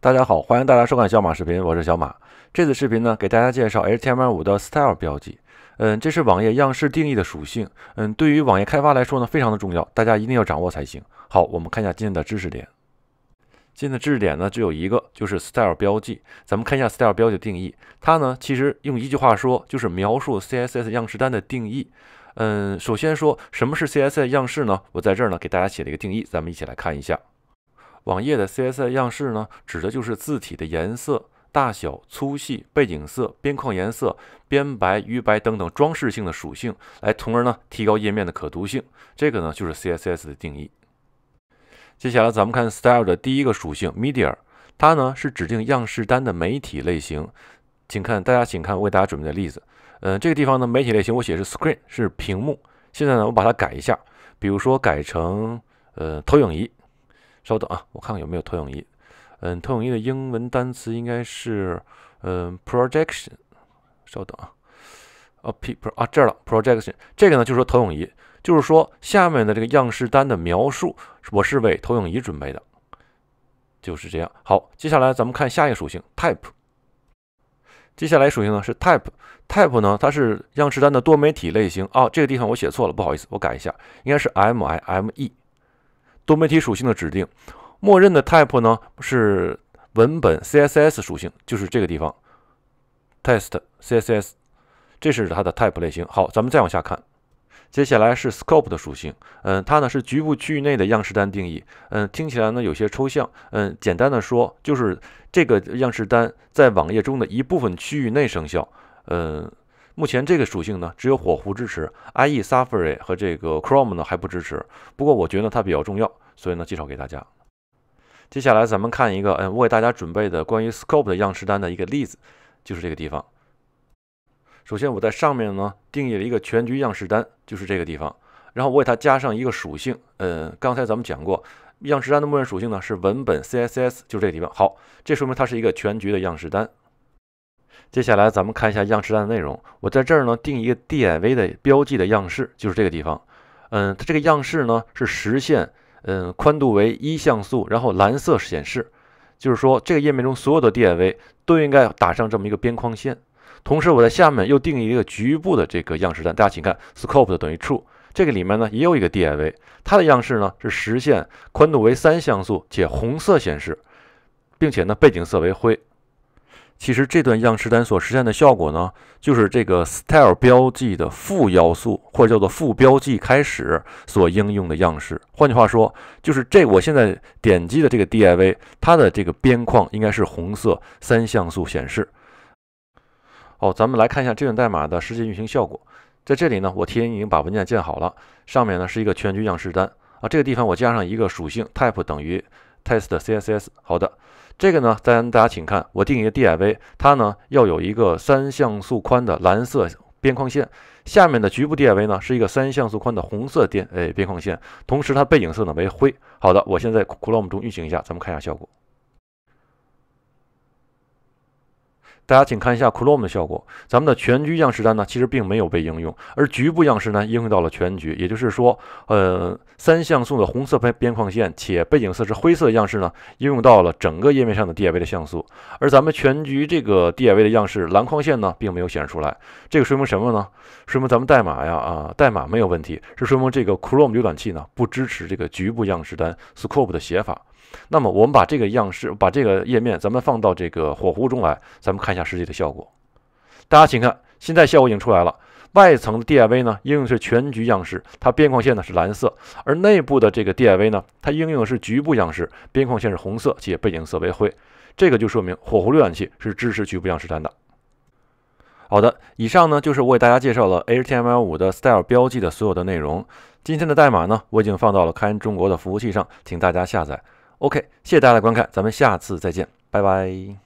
大家好，欢迎大家收看小马视频，我是小马。这次视频呢，给大家介绍 HTML5 的 style 标记。嗯，这是网页样式定义的属性。嗯，对于网页开发来说呢，非常的重要，大家一定要掌握才行。好，我们看一下今天的知识点。今天的知识点呢，只有一个就是 style 标记。咱们看一下 style 标记的定义，它呢，其实用一句话说，就是描述 CSS 样式单的定义。嗯，首先说什么是 CSS 样式呢？我在这儿呢，给大家写了一个定义，咱们一起来看一下。网页的 CSS 样式呢，指的就是字体的颜色、大小、粗细、背景色、边框颜色、边白、鱼白等等装饰性的属性，来，从而呢提高页面的可读性。这个呢就是 CSS 的定义。接下来咱们看 style 的第一个属性 media，它呢是指定样式单的媒体类型。请看，大家请看我为大家准备的例子。嗯，这个地方呢，媒体类型我写是 screen，是屏幕。现在呢我把它改一下，比如说改成呃投影仪。稍等啊，我看看有没有投影仪。嗯，投影仪的英文单词应该是嗯，projection。稍等啊，啊 p 不是啊，这儿了，projection。这个呢，就是说投影仪，就是说下面的这个样式单的描述，我是为投影仪准备的，就是这样。好，接下来咱们看下一个属性 type。接下来属性呢是 type，type 呢它是样式单的多媒体类型。哦，这个地方我写错了，不好意思，我改一下，应该是 mime。多媒体属性的指定，默认的 type 呢是文本 CSS 属性，就是这个地方 test CSS，这是它的 type 类型。好，咱们再往下看，接下来是 scope 的属性，嗯，它呢是局部区域内的样式单定义，嗯，听起来呢有些抽象，嗯，简单的说就是这个样式单在网页中的一部分区域内生效，嗯。目前这个属性呢，只有火狐支持，IE、Safari 和这个 Chrome 呢还不支持。不过我觉得它比较重要，所以呢介绍给大家。接下来咱们看一个，嗯，我给大家准备的关于 Scope 的样式单的一个例子，就是这个地方。首先我在上面呢定义了一个全局样式单，就是这个地方。然后我给它加上一个属性，嗯，刚才咱们讲过，样式单的默认属性呢是文本 CSS，就这个地方。好，这说明它是一个全局的样式单。接下来咱们看一下样式栏的内容。我在这儿呢定一个 div 的标记的样式，就是这个地方。嗯，它这个样式呢是实现，嗯，宽度为一像素，然后蓝色显示。就是说这个页面中所有的 div 都应该打上这么一个边框线。同时，我在下面又定一个局部的这个样式栏，大家请看，scope 等于 true。这个里面呢也有一个 div，它的样式呢是实现宽度为三像素，且红色显示，并且呢背景色为灰。其实这段样式单所实现的效果呢，就是这个 style 标记的副要素，或者叫做副标记开始所应用的样式。换句话说，就是这我现在点击的这个 div，它的这个边框应该是红色三像素显示。好，咱们来看一下这段代码的实际运行效果。在这里呢，我提前已经把文件建好了，上面呢是一个全局样式单啊。这个地方我加上一个属性 type 等于。test CSS 好的，这个呢，家大家请看，我定一个 DIV，它呢要有一个三像素宽的蓝色边框线，下面的局部 DIV 呢是一个三像素宽的红色边，哎，边框线，同时它背景色呢为灰。好的，我现在在 Chrome 中运行一下，咱们看一下效果。大家请看一下 Chrome 的效果，咱们的全局样式单呢，其实并没有被应用，而局部样式呢，应用到了全局，也就是说，呃，三像素的红色边边框线，且背景色是灰色样式呢，应用到了整个页面上的 DIV 的像素，而咱们全局这个 DIV 的样式蓝框线呢，并没有显示出来，这个说明什么呢？说明咱们代码呀，啊，代码没有问题，是说明这个 Chrome 浏览器呢，不支持这个局部样式单 scope 的写法。那么我们把这个样式，把这个页面，咱们放到这个火狐中来，咱们看一下实际的效果。大家请看，现在效果已经出来了。外层的 DIV 呢，应用是全局样式，它边框线呢是蓝色；而内部的这个 DIV 呢，它应用的是局部样式，边框线是红色，且背景色为灰。这个就说明火狐浏览器是支持局部样式占的。好的，以上呢就是我给大家介绍了 HTML5 的 style 标记的所有的内容。今天的代码呢，我已经放到了开源中国的服务器上，请大家下载。OK，谢谢大家的观看，咱们下次再见，拜拜。